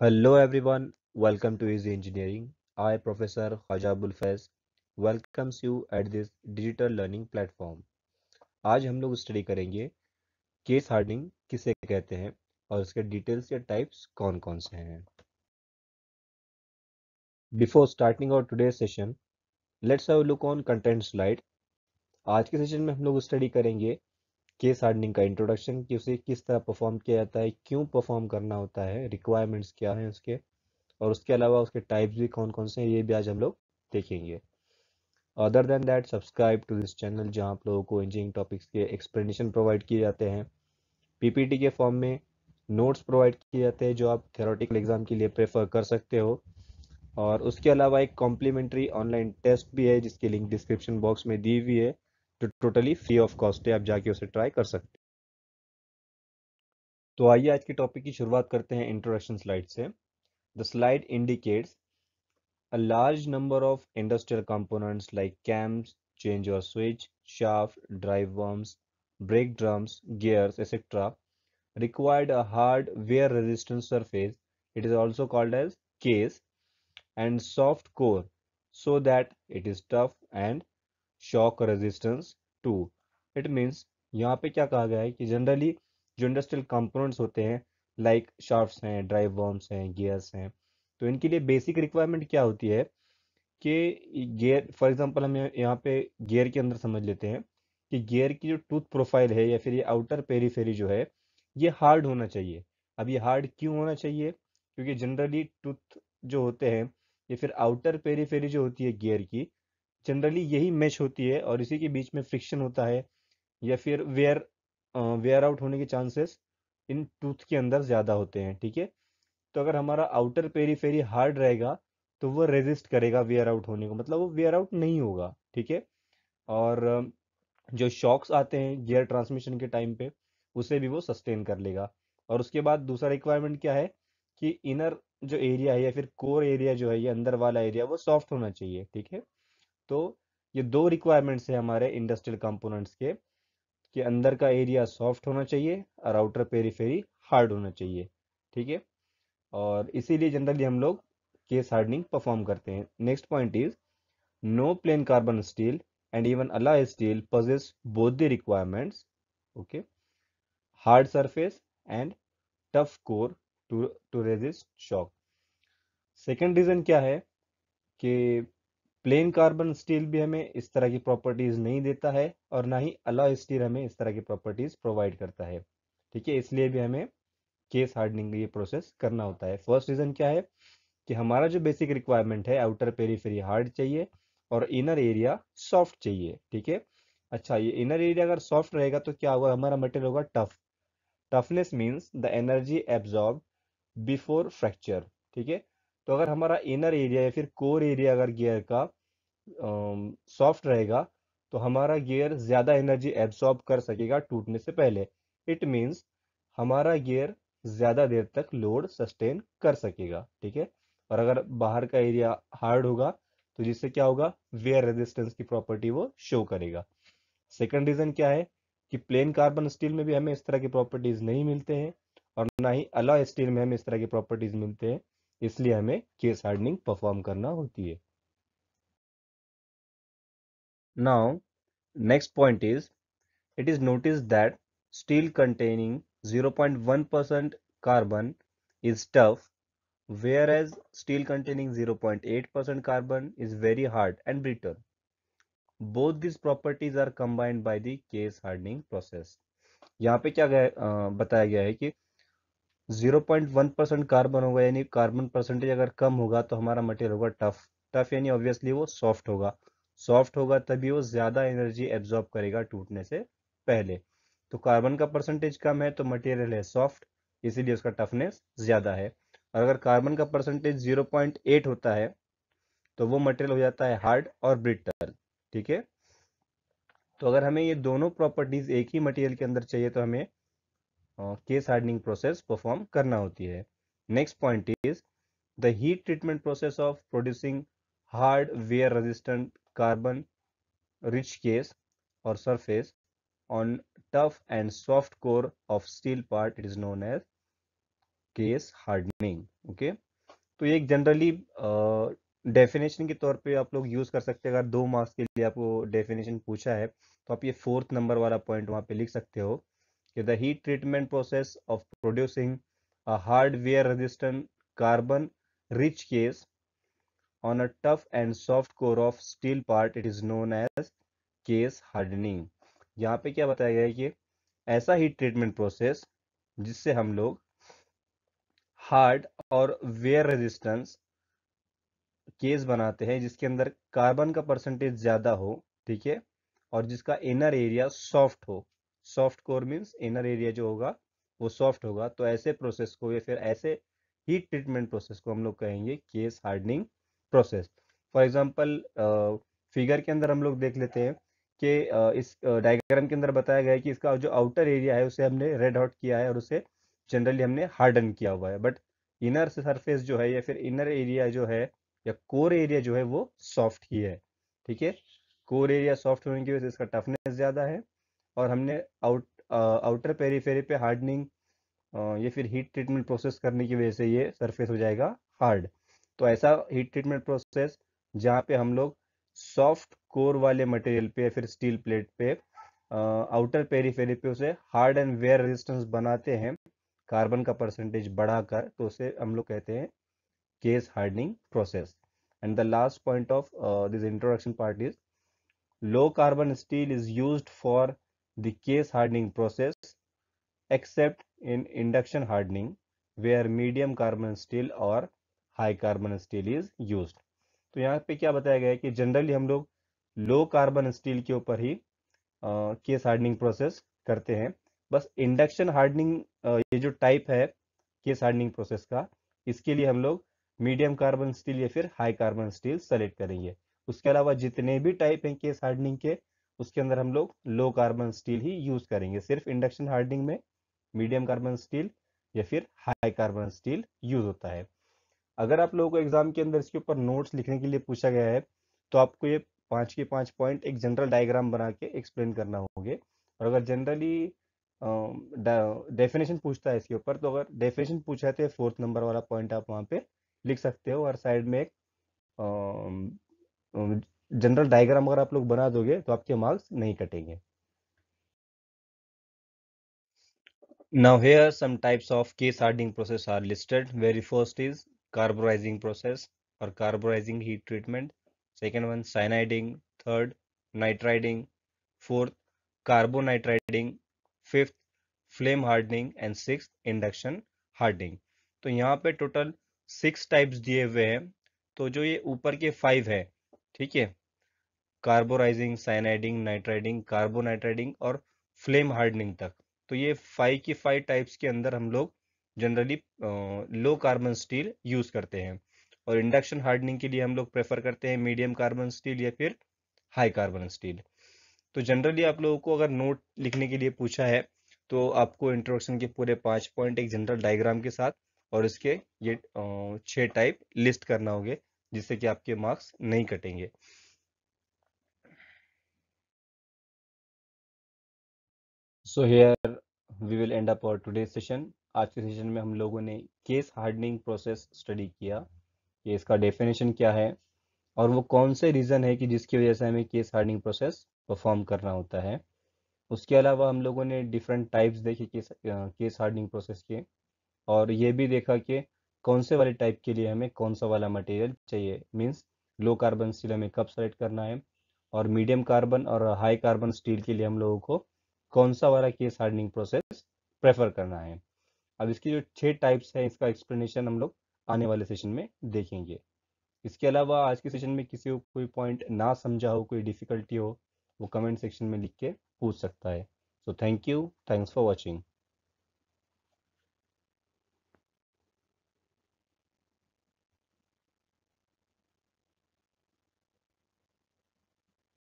Hello everyone, welcome to Easy Engineering. I, Professor Khaja Bulfaiz, welcomes you at this digital learning platform. आज हम लोग study करेंगे case hardening किसे कहते हैं और उसके डिटेल्स या टाइप्स कौन कौन से हैं before starting our today session let's have look on content slide आज के सेशन में हम लोग स्टडी करेंगे केस हार्डनिंग का इंट्रोडक्शन कि उसे किस तरह परफॉर्म किया जाता है क्यों परफॉर्म करना होता है रिक्वायरमेंट्स क्या हैं उसके और उसके अलावा उसके टाइप्स भी कौन कौन से हैं ये भी आज हम लोग देखेंगे other than that subscribe to this channel जहां आप लोगों को इंजीनियरिंग टॉपिक्स के एक्सप्लेनेशन प्रोवाइड किए जाते हैं पीपीटी के फॉर्म में नोट्स प्रोवाइड किए जाते हैं जो आप थेरोटिकल एग्जाम के लिए प्रेफर कर सकते हो और उसके अलावा एक कॉम्प्लीमेंट्री ऑनलाइन टेस्ट भी है जिसकी लिंक डिस्क्रिप्शन बॉक्स में दी हुई है जो टोटली फ्री ऑफ कॉस्ट है आप जाके उसे ट्राई कर सकते हैं तो आइए आज के टॉपिक की शुरुआत करते हैं इंट्रोडक्शन स्लाइड से the slide indicates a large number of industrial components like cams change और switch shaft drive worms brake drums gears etcetera required a hard wear resistance surface it is also called as case and soft core so that it is tough and shock resistance to it means यहाँ पे क्या कहा गया है कि generally जो industrial components होते हैं लाइक शार्फ्स हैं ड्राइव वॉर्म्स हैं गियर्स हैं तो इनके लिए बेसिक रिक्वायरमेंट क्या होती है कि गियर फॉर एग्जांपल हम यहाँ पे गियर के अंदर समझ लेते हैं कि गियर की जो टूथ प्रोफाइल है या फिर ये आउटर पेरीफेरी जो है ये हार्ड होना चाहिए अब ये हार्ड क्यों होना चाहिए क्योंकि जनरली टूथ जो होते हैं या फिर आउटर पेरीफेरी जो होती है गियर की जनरली यही मैच होती है और इसी के बीच में फ्रिक्शन होता है या फिर वेयर वेयर आउट होने के चांसेस इन टूथ के अंदर ज़्यादा होते हैं ठीक है तो अगर हमारा आउटर पेरीफेरी हार्ड रहेगा तो वो रेजिस्ट करेगा वेयर आउट होने को मतलब वो वेयर आउट नहीं होगा ठीक है और जो शॉक्स आते हैं गियर ट्रांसमिशन के टाइम पे उसे भी वो सस्टेन कर लेगा और उसके बाद दूसरा रिक्वायरमेंट क्या है कि इनर जो एरिया है या फिर कोर एरिया जो है या अंदर वाला एरिया वो सॉफ्ट होना चाहिए ठीक है तो ये दो रिक्वायरमेंट्स है हमारे इंडस्ट्रियल कंपोनेंट्स के कि अंदर का एरिया सॉफ्ट होना चाहिए और आउटर पेरीफेरी हार्ड होना चाहिए ठीक है और इसीलिए जनरली हम लोग केस हार्डनिंग परफॉर्म करते हैं next point is no plain carbon steel and even alloy steel possesses both the requirements okay hard surface and tough core to to resist shock second reason क्या है कि plane carbon steel भी हमें इस तरह की प्रॉपर्टीज नहीं देता है और ना ही अलॉय स्टील हमें इस तरह की प्रॉपर्टीज प्रोवाइड करता है ठीक है इसलिए भी हमें केस हार्डनिंग ये प्रोसेस करना होता है फर्स्ट रीजन क्या है कि हमारा जो बेसिक रिक्वायरमेंट है आउटर पेरीफेरी हार्ड चाहिए और इनर एरिया सॉफ्ट चाहिए ठीक है अच्छा ये इनर एरिया अगर सॉफ्ट रहेगा तो क्या होगा हमारा मटेरियल होगा tough toughness means the energy absorb before fracture ठीक है तो अगर हमारा इनर एरिया या फिर कोर एरिया अगर गियर का सॉफ्ट रहेगा तो हमारा गियर ज़्यादा एनर्जी एब्सॉर्ब कर सकेगा टूटने से पहले इट मीन्स हमारा गियर ज़्यादा देर तक लोड सस्टेन कर सकेगा ठीक है और अगर बाहर का एरिया हार्ड होगा तो जिससे क्या होगा वेयर रेजिस्टेंस की प्रॉपर्टी वो शो करेगा सेकेंड रीज़न क्या है कि प्लेन कार्बन स्टील में भी हमें इस तरह की प्रॉपर्टीज़ नहीं मिलते हैं और ना ही अलॉय स्टील में हमें इस तरह की प्रॉपर्टीज़ मिलते हैं इसलिए हमें केस हार्डनिंग परफॉर्म करना होती है now next point is it is notice that steel containing 0.1 percent carbon is tough whereas steel containing 0.8 percent carbon is very hard and brittle both this properties are combined by the case hardening process यहाँ पे क्या गया, आ, बताया गया है कि zero point one percent carbon होगा यानी कार्बन परसेंटेज अगर कम होगा तो हमारा मटेरियल होगा टफ टफ यानी ऑब्वियसली वो सॉफ्ट होगा सॉफ्ट होगा तभी वो ज़्यादा एनर्जी एब्जॉर्ब करेगा टूटने से पहले तो कार्बन का परसेंटेज कम है तो मटेरियल है सॉफ्ट इसीलिए उसका टफनेस ज़्यादा है और अगर कार्बन का परसेंटेज जीरो पॉइंट एट होता है तो वो मटेरियल हो जाता है हार्ड और ब्रिटल ठीक है तो अगर हमें ये दोनों प्रॉपर्टीज़ एक ही मटेरियल के अंदर चाहिए तो हमें केस हार्डनिंग प्रोसेस परफॉर्म करना होती है next point is the heat treatment process of producing hard wear resistant carbon rich case और surface on tough and soft core of steel part it is known as case hardening okay तो ये generally definition के तौर पे आप लोग use कर सकते हैं अगर दो मार्क्स के लिए आपको डेफिनेशन पूछा है तो आप ये फोर्थ नंबर वाला पॉइंट वहां पे लिख सकते हो कि the heat treatment process of producing a hard wear resistant carbon rich case on a tough and soft core of steel part it is known as case hardening यहाँ पे क्या बताया गया है कि ऐसा हीट ट्रीटमेंट प्रोसेस जिससे हम लोग हार्ड और वेयर रेजिस्टेंस केस बनाते हैं जिसके अंदर कार्बन का परसेंटेज ज़्यादा हो ठीक है और जिसका इनर एरिया सॉफ्ट हो soft core means inner area जो होगा वो सॉफ्ट होगा तो ऐसे प्रोसेस को या फिर ऐसे हीट ट्रीटमेंट प्रोसेस को हम लोग कहेंगे case hardening process for example figure के अंदर हम लोग देख लेते हैं कि इस डायग्राम के अंदर बताया गया है कि इसका जो आउटर एरिया है उसे हमने रेड हॉट किया है और उसे जनरली हमने हार्डन किया हुआ है बट इनर सरफेस जो है या फिर इनर एरिया जो है या कोर एरिया जो है वो सॉफ्ट ही है ठीक है कोर एरिया सॉफ्ट होने की वजह से इसका टफनेस ज़्यादा है और हमने आउट आउटर पेरीफेरी पे हार्डनिंग ये फिर हीट ट्रीटमेंट प्रोसेस करने की वजह से ये सरफेस हो जाएगा हार्ड तो ऐसा हीट ट्रीटमेंट प्रोसेस जहाँ पे हम लोग सॉफ्ट कोर वाले मटेरियल पे या फिर स्टील प्लेट पे आउटर पेरीफेरी पे उसे हार्ड एंड वेयर रेजिस्टेंस बनाते हैं कार्बन का परसेंटेज बढ़ाकर तो उसे हम लोग कहते हैं case hardening process and the last point of this introduction part is low carbon steel is used for the case hardening process except in induction hardening where medium carbon steel or high carbon steel is used. to तो यहाँ पे क्या बताया गया hai कि generally हम लोग low carbon steel के ऊपर ही केस हार्डनिंग प्रोसेस करते हैं बस इंडक्शन हार्डनिंग ये जो टाइप है केस हार्डनिंग प्रोसेस का इसके लिए हम लोग मीडियम कार्बन स्टील या फिर हाई कार्बन स्टील सेलेक्ट करेंगे उसके अलावा जितने भी टाइप हैं केस हार्डनिंग के उसके अंदर हम लोग लो कार्बन स्टील ही यूज करेंगे सिर्फ इंडक्शन हार्डनिंग में मीडियम कार्बन स्टील या फिर हाई कार्बन स्टील यूज होता है अगर आप लोगों को एग्जाम के अंदर इसके ऊपर नोट्स लिखने के लिए पूछा गया है तो आपको ये पांच के पांच पॉइंट एक जनरल डायग्राम बना के एक्सप्लेन करना होंगे और अगर जनरली डेफिनेशन पूछता है इसके ऊपर तो अगर डेफिनेशन पूछा है तो फोर्थ नंबर वाला पॉइंट आप वहाँ पे लिख सकते हो और साइड में एक जनरल डायग्राम अगर आप लोग बना दोगे तो आपके मार्क्स नहीं कटेंगे now here some types of case hardening process are listed very first is carburizing process और carburizing heat treatment second one cyaniding third nitriding fourth carbonitriding fifth flame hardening and six induction hardening तो यहाँ पे total six types दिए हुए हैं तो जो ये ऊपर के फाइव है ठीक है कार्बोराइजिंग साइनाइडिंग नाइट्राइडिंग कार्बोनाइट्राइडिंग और फ्लेम हार्डनिंग तक तो ये फाइव की फाइव टाइप्स के अंदर हम लोग generally low carbon steel use करते हैं और इंडक्शन हार्डनिंग के लिए हम लोग प्रेफर करते हैं मीडियम कार्बन स्टील या फिर हाई कार्बन स्टील तो जनरली आप लोगों को अगर नोट लिखने के लिए पूछा है तो आपको इंट्रोडक्शन के पूरे पांच पॉइंट एक जनरल डायग्राम के साथ और इसके ये छह टाइप लिस्ट करना होंगे जिससे कि आपके मार्क्स नहीं कटेंगे so here we will end up our today session आज के सेशन में हम लोगों ने केस हार्डनिंग प्रोसेस स्टडी किया कि इसका डेफिनेशन क्या है और वो कौन से रीज़न है कि जिसकी वजह से हमें केस हार्डनिंग प्रोसेस परफॉर्म करना होता है उसके अलावा हम लोगों ने डिफरेंट टाइप्स देखे केस केस हार्डनिंग प्रोसेस के और ये भी देखा कि कौन से वाले टाइप के लिए हमें कौन सा वाला मटेरियल चाहिए मीन्स लो कार्बन स्टील हमें कब सेलेक्ट करना है और मीडियम कार्बन और हाई कार्बन स्टील के लिए हम लोगों को कौन सा वाला केस हार्डनिंग प्रोसेस प्रेफर करना है अब इसकी जो छह टाइप्स है इसका एक्सप्लेनेशन हम लोग आने वाले सेशन में देखेंगे इसके अलावा आज के सेशन में किसी को कोई पॉइंट ना समझा हो कोई डिफिकल्टी हो वो कमेंट सेक्शन में लिख के पूछ सकता है so thank you thanks for watching